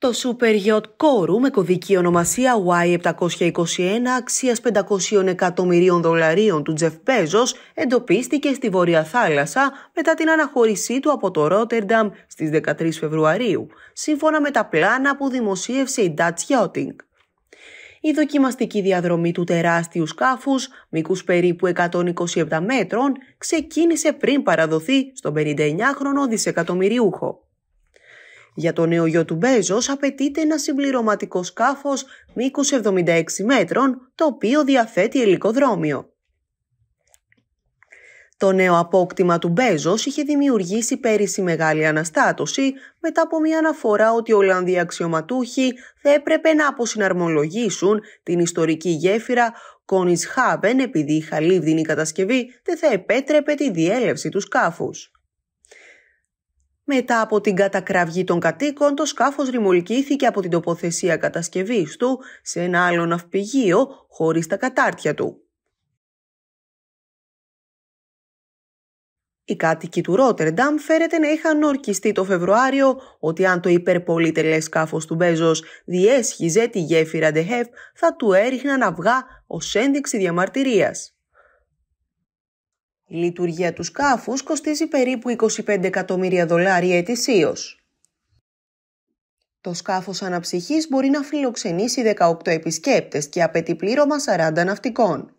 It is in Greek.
Το Super Yacht Κόρου με κωδική ονομασία Y721 αξίας 500 εκατομμυρίων δολαρίων του Τζεφ Μπέζος εντοπίστηκε στη Βόρεια Θάλασσα μετά την αναχώρησή του από το Ρότερνταμ στις 13 Φεβρουαρίου, σύμφωνα με τα πλάνα που δημοσίευσε η Dutch Yachting. Η δοκιμαστική διαδρομή του τεράστιου σκάφους, μήκους περίπου 127 μέτρων, ξεκίνησε πριν παραδοθεί στον 59χρονο δισεκατομμυριούχο. Για το νέο γιο του Μπέζος απαιτείται ένα συμπληρωματικό σκάφος μήκους 76 μέτρων, το οποίο διαθέτει ελικοδρόμιο. Το νέο απόκτημα του Μπέζος είχε δημιουργήσει πέρυσι μεγάλη αναστάτωση μετά από μια αναφορά ότι οι Ολλανδοί αξιωματούχοι θα έπρεπε να αποσυναρμολογήσουν την ιστορική γέφυρα Κόνις Χάμπεν επειδή η χαλίβδινη κατασκευή δεν θα επέτρεπε τη διέλευση του σκάφους. Μετά από την κατακραυγή των κατοίκων, το σκάφος ρημολικήθηκε από την τοποθεσία κατασκευής του σε ένα άλλο ναυπηγείο χωρίς τα κατάρτια του. Οι κάτοικοι του Ρότερνταμ φέρεται να είχαν ορκιστεί το Φεβρουάριο ότι αν το υπερπολίτελε σκάφος του Μπέζος διέσχιζε τη γέφυρα Ντεχεύ θα του έριχναν αυγά ως ένδειξη διαμαρτυρίας. Η λειτουργία του σκάφους κοστίζει περίπου 25 εκατομμύρια δολάρια ετησίως. Το σκάφος αναψυχής μπορεί να φιλοξενήσει 18 επισκέπτες και απαιτεί πλήρωμα 40 ναυτικών.